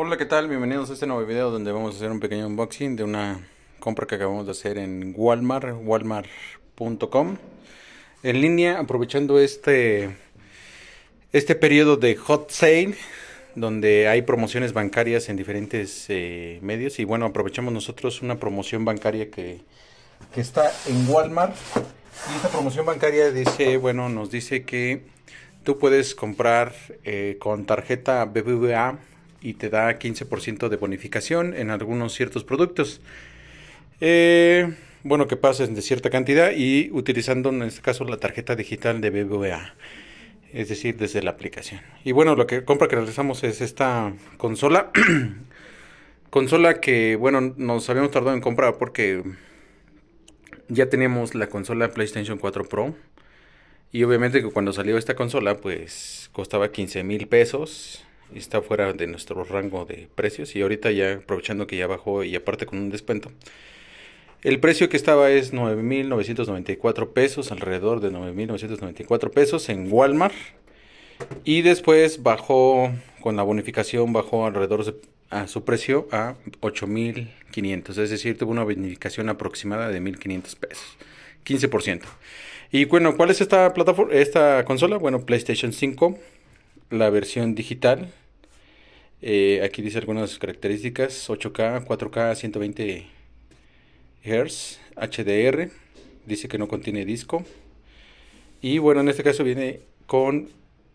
Hola, ¿qué tal? Bienvenidos a este nuevo video donde vamos a hacer un pequeño unboxing de una compra que acabamos de hacer en Walmart, walmart.com en línea, aprovechando este este periodo de hot sale donde hay promociones bancarias en diferentes eh, medios y bueno, aprovechamos nosotros una promoción bancaria que, que está en Walmart y esta promoción bancaria dice, bueno, nos dice que tú puedes comprar eh, con tarjeta BBVA y te da 15% de bonificación en algunos ciertos productos. Eh, bueno, que pases de cierta cantidad y utilizando en este caso la tarjeta digital de BBVA, es decir, desde la aplicación. Y bueno, lo que compra que realizamos es esta consola. consola que, bueno, nos habíamos tardado en comprar porque ya teníamos la consola PlayStation 4 Pro. Y obviamente que cuando salió esta consola, pues costaba 15 mil pesos está fuera de nuestro rango de precios y ahorita ya aprovechando que ya bajó y aparte con un descuento. El precio que estaba es 9.994 pesos, alrededor de 9.994 pesos en Walmart. Y después bajó, con la bonificación bajó alrededor a su precio a 8.500. Es decir, tuvo una bonificación aproximada de 1.500 pesos, 15%. Y bueno, ¿cuál es esta, plataforma, esta consola? Bueno, PlayStation 5 la versión digital. Eh, aquí dice algunas características: 8K, 4K, 120 Hz, HDR. Dice que no contiene disco. Y bueno, en este caso viene con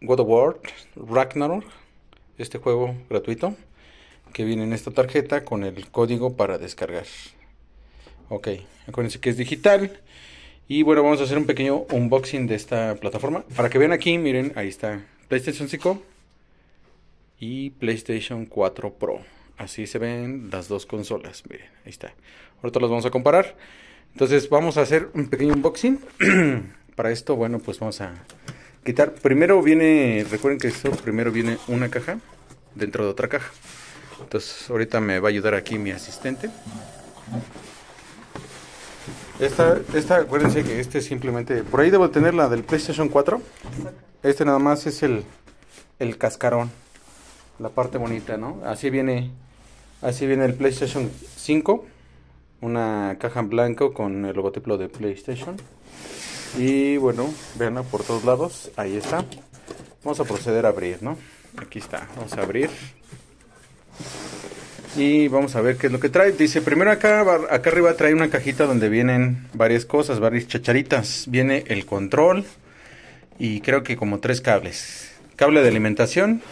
God of War Ragnarok, este juego gratuito que viene en esta tarjeta con el código para descargar. Ok, acuérdense que es digital. Y bueno, vamos a hacer un pequeño unboxing de esta plataforma. Para que vean aquí, miren, ahí está PlayStation 5 y PlayStation 4 Pro. Así se ven las dos consolas. Miren, ahí está. Ahorita los vamos a comparar. Entonces vamos a hacer un pequeño unboxing. Para esto, bueno, pues vamos a quitar. Primero viene, recuerden que esto primero viene una caja dentro de otra caja. Entonces ahorita me va a ayudar aquí mi asistente. Esta, esta, acuérdense que este simplemente. Por ahí debo tener la del PlayStation 4. Este nada más es el, el cascarón. La parte bonita, ¿no? Así viene. Así viene el PlayStation 5. Una caja en blanco con el logotipo de PlayStation. Y bueno, veanla por todos lados. Ahí está. Vamos a proceder a abrir, ¿no? Aquí está. Vamos a abrir. Y vamos a ver qué es lo que trae. Dice, primero acá, acá arriba trae una cajita donde vienen varias cosas, varias chacharitas. Viene el control y creo que como tres cables. Cable de alimentación,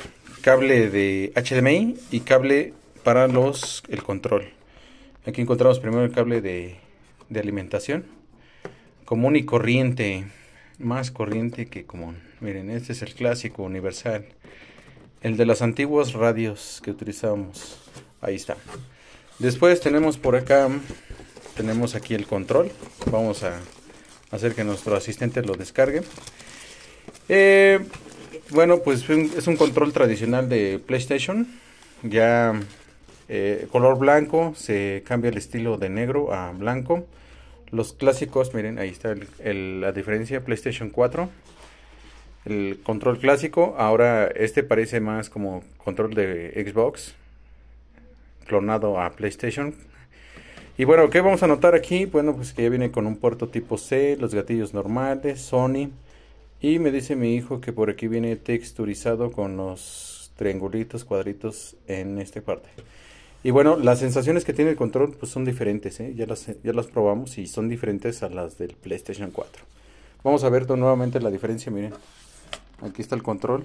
cable de HDMI y cable para los el control. Aquí encontramos primero el cable de, de alimentación. Común y corriente. Más corriente que común. Miren, este es el clásico universal. El de las antiguas radios que utilizamos. Ahí está. Después tenemos por acá, tenemos aquí el control. Vamos a hacer que nuestro asistente lo descargue. Eh, bueno, pues es un control tradicional de PlayStation. Ya eh, color blanco, se cambia el estilo de negro a blanco. Los clásicos, miren, ahí está la diferencia, PlayStation 4 el control clásico. Ahora este parece más como control de Xbox, clonado a PlayStation. Y bueno, ¿qué vamos a notar aquí? Bueno, pues que ya viene con un puerto tipo C, los gatillos normales, Sony. Y me dice mi hijo que por aquí viene texturizado con los triangulitos, cuadritos en esta parte. Y bueno, las sensaciones que tiene el control pues son diferentes, ¿eh? ya, ya las probamos y son diferentes a las del PlayStation 4. Vamos a ver nuevamente la diferencia, miren. Aquí está el control.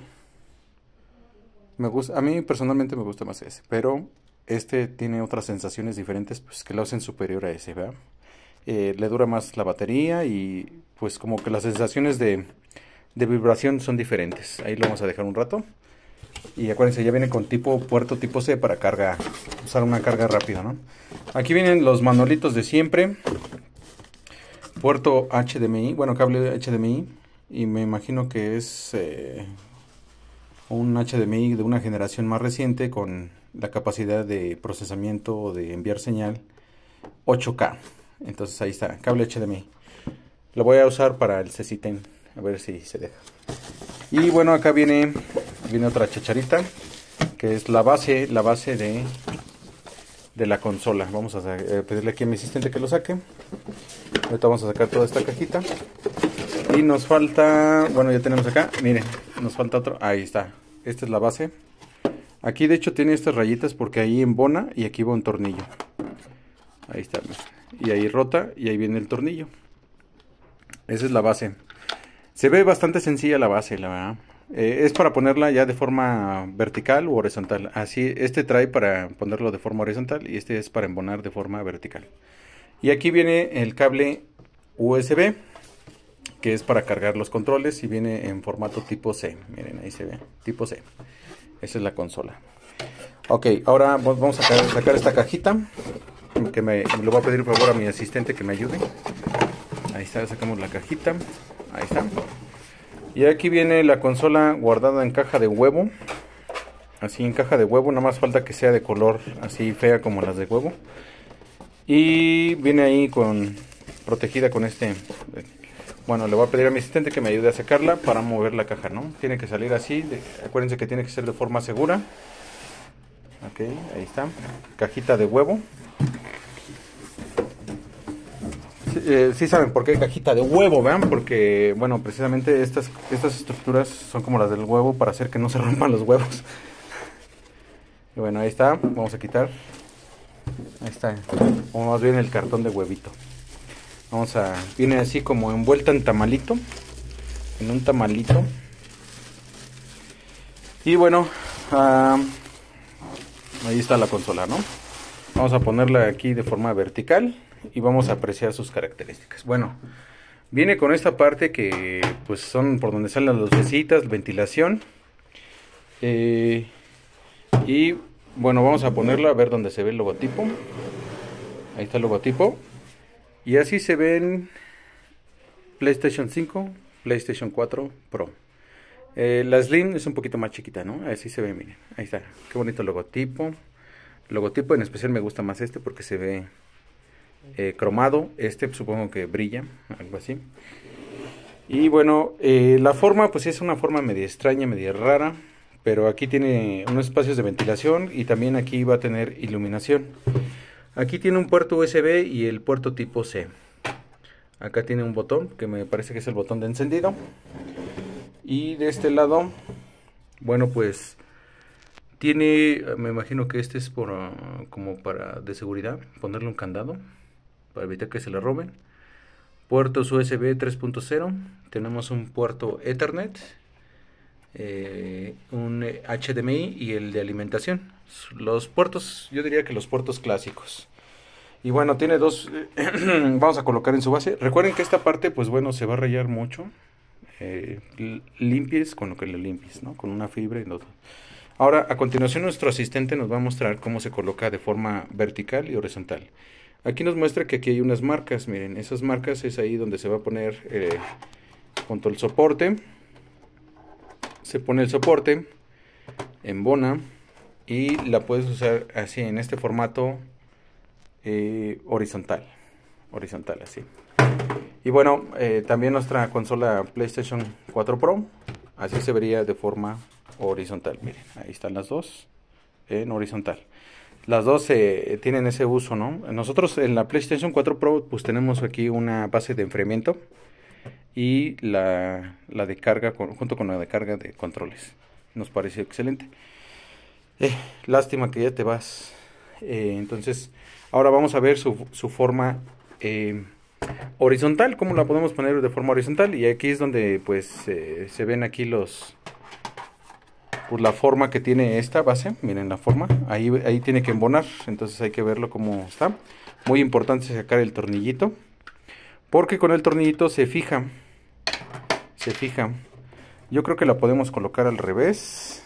Me gusta, a mí personalmente me gusta más ese, pero este tiene otras sensaciones diferentes pues, que lo hacen superior a ese, eh, le dura más la batería y pues como que las sensaciones de, vibración son diferentes. Ahí lo vamos a dejar un rato. Y acuérdense, ya viene con tipo puerto tipo C para carga, usar una carga rápida, ¿no? Aquí vienen los manolitos de siempre. Puerto HDMI, bueno, cable HDMI y me imagino que es eh, un HDMI de una generación más reciente con la capacidad de procesamiento o de enviar señal 8K. Entonces ahí está, cable HDMI. Lo voy a usar para el c a ver si se deja. Y bueno, acá viene, viene otra chacharita, que es la base, la base de, de la consola. Vamos a eh, pedirle aquí a mi asistente que lo saque. Ahorita vamos a sacar toda esta cajita. Y nos falta, bueno, ya tenemos acá, miren, nos falta otro, ahí está, esta es la base. Aquí de hecho tiene estas rayitas porque ahí embona y aquí va un tornillo. Ahí está, y ahí rota y ahí viene el tornillo. Esa es la base. Se ve bastante sencilla la base, la eh, es para ponerla ya de forma vertical o horizontal. Así, este trae para ponerlo de forma horizontal y este es para embonar de forma vertical. Y aquí viene el cable USB que es para cargar los controles y viene en formato tipo C. Miren, ahí se ve, tipo C. Esa es la consola. Ok, ahora vamos a sacar esta cajita. Que me, lo voy a pedir por favor a mi asistente que me ayude. Ahí está, sacamos la cajita. Ahí está. Y aquí viene la consola guardada en caja de huevo. Así en caja de huevo, nada más falta que sea de color así fea como las de huevo. Y viene ahí con protegida con este bueno, le voy a pedir a mi asistente que me ayude a sacarla para mover la caja, ¿no? Tiene que salir así. acuérdense que tiene que ser de forma segura. Ok, ahí está. Cajita de huevo. Eh, sí, saben por qué cajita de huevo, vean, porque, bueno, precisamente estas, estas estructuras son como las del huevo para hacer que no se rompan los huevos. Y bueno, ahí está. Vamos a quitar. Ahí está. O más bien el cartón de huevito. Vamos a. Viene así como envuelta en tamalito. En un tamalito. Y bueno. Ah, ahí está la consola, ¿no? Vamos a ponerla aquí de forma vertical. Y vamos a apreciar sus características. Bueno. Viene con esta parte que pues son por donde salen las lucecitas, ventilación. Eh, y bueno, vamos a ponerla a ver dónde se ve el logotipo. Ahí está el logotipo. Y así se ven PlayStation 5, PlayStation 4 Pro. Eh, la Slim es un poquito más chiquita, ¿no? Así se ve, miren. Ahí está. Qué bonito logotipo. Logotipo en especial me gusta más este porque se ve eh, cromado. Este supongo que brilla, algo así. Y bueno, eh, la forma pues es una forma media extraña, media rara. Pero aquí tiene unos espacios de ventilación y también aquí va a tener iluminación. Aquí tiene un puerto USB y el puerto tipo C. Acá tiene un botón que me parece que es el botón de encendido. Y de este lado, bueno pues tiene, me imagino que este es por ah, como para de seguridad, ponerle un candado para evitar que se le roben. Puertos USB 3.0, tenemos un puerto Ethernet eh, un HDMI eh, y el de alimentación. Los puertos, yo diría que los puertos clásicos. Y bueno, tiene dos, eh, vamos a colocar en su base. Recuerden que esta parte, pues bueno, se va a rayar mucho. limpies con lo que le limpies, ¿no? Con una fibra y todo. Ahora, a continuación, nuestro asistente nos va a mostrar cómo se coloca de forma vertical y horizontal. Aquí nos muestra que aquí hay unas marcas, miren, esas marcas es ahí donde se va a poner junto al soporte se pone el soporte, en bona y la puedes usar así en este formato eh, horizontal. Horizontal así. Y bueno, eh, también nuestra consola PlayStation 4 Pro. Así se vería de forma horizontal. Miren, ahí están las dos en horizontal. Las dos eh, tienen ese uso, ¿no? Nosotros en la PlayStation 4 Pro pues tenemos aquí una base de enfriamiento y la, la de carga junto con la de carga de controles. Nos pareció excelente. Eh, lástima que ya te vas. Eh, entonces, ahora vamos a ver su, forma eh, horizontal, cómo la podemos poner de forma horizontal. Y aquí es donde pues se ven aquí los... Pues la forma que tiene esta base, miren la forma, ahí, ahí tiene que embonar, entonces hay que verlo como está. Muy importante sacar el tornillito, porque con el tornillito se fija se fija. Yo creo que la podemos colocar al revés.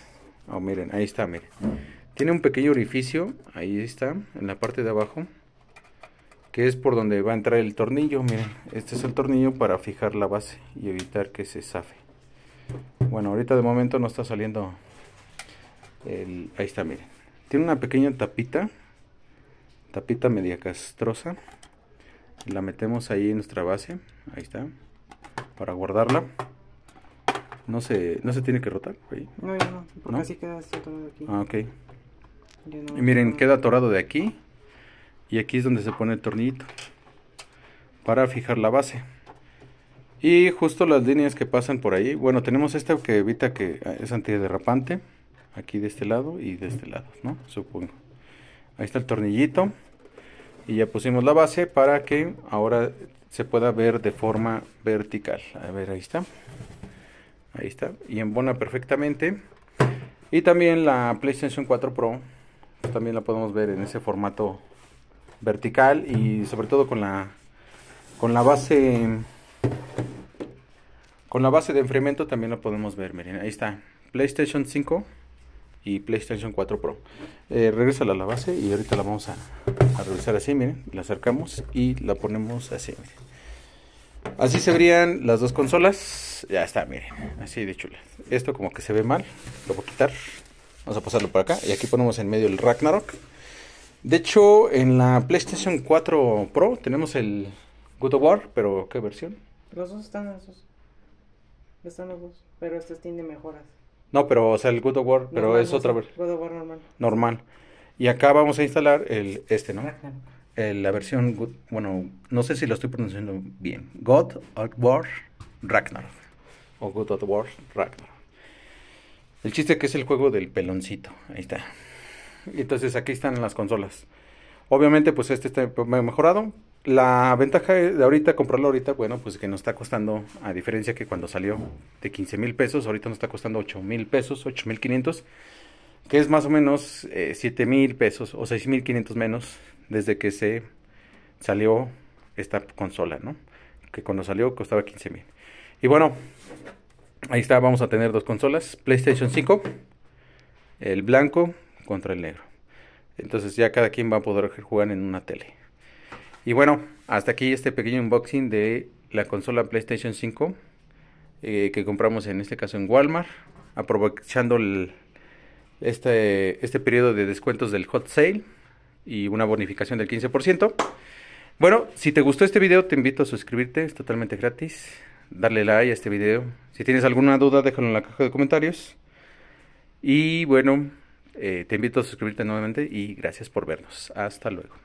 Oh, miren, ahí está, miren. Tiene un pequeño orificio, ahí está, en la parte de abajo. Que es por donde va a entrar el tornillo, miren. Este es el tornillo para fijar la base y evitar que se zafe. Bueno, ahorita de momento no está saliendo el... Ahí está, miren. Tiene una pequeña tapita. Tapita media castrosa. La metemos ahí en nuestra base. Ahí está. Para guardarla. ¿No se, tiene que rotar, No, no, no, porque así queda aquí. Ah, ok. y miren, queda atorado de aquí. Y aquí es donde se pone el tornillito. Para fijar la base. Y justo las líneas que pasan por ahí. Bueno, tenemos esta que evita que ah, es antiderrapante. Aquí de este lado y de este lado, ¿no? Supongo. Ahí está el tornillito. Y ya pusimos la base para que ahora se pueda ver de forma vertical. A ver, ahí está. Ahí está. Y embona perfectamente. Y también la PlayStation 4 Pro. también la podemos ver en ese formato vertical. Y sobre todo con la, con la base... Con la base de enfriamiento también la podemos ver. Miren, ahí está. PlayStation 5 y PlayStation 4 Pro. Eh, a la base y ahorita la vamos a, a así, miren. La acercamos y la ponemos así, Así se abrían las dos consolas. Ya está, miren. Así de chula. Esto como que se ve mal. Lo voy a quitar. Vamos a pasarlo por acá. Y aquí ponemos en medio el Ragnarok. De hecho, en la PlayStation 4 Pro tenemos el Good of War, pero ¿qué versión? Los dos están los dos. Están los dos. Pero este tiene mejoras. No, pero, o sea, el Good of War, pero es otra versión. Good of War normal. Normal. Y acá vamos a instalar el este, ¿no? Eh, la versión, bueno, no sé si lo estoy pronunciando bien, God of War Ragnarok. O God of War Ragnarok. El chiste que es el juego del peloncito, ahí está. Entonces aquí están las consolas. Obviamente pues este está mejorado. La ventaja de ahorita, comprarlo ahorita, bueno, pues que nos está costando, a diferencia que cuando salió de 15 mil pesos, ahorita nos está costando 8 mil pesos, 8 mil 500 que es más o menos 7 eh, mil pesos o 6 mil 500 menos desde que se salió esta consola, ¿no? Que cuando salió costaba 15 mil. Y bueno, ahí está, vamos a tener dos consolas, PlayStation 5, el blanco contra el negro. Entonces ya cada quien va a poder jugar en una tele. Y bueno, hasta aquí este pequeño unboxing de la consola PlayStation 5 eh, que compramos en este caso en Walmart, aprovechando el este, este periodo de descuentos del hot sale y una bonificación del 15%. Bueno, si te gustó este video, te invito a suscribirte, es totalmente gratis. Darle like a este video. Si tienes alguna duda, déjalo en la caja de comentarios. Y bueno, eh, te invito a suscribirte nuevamente y gracias por vernos. Hasta luego.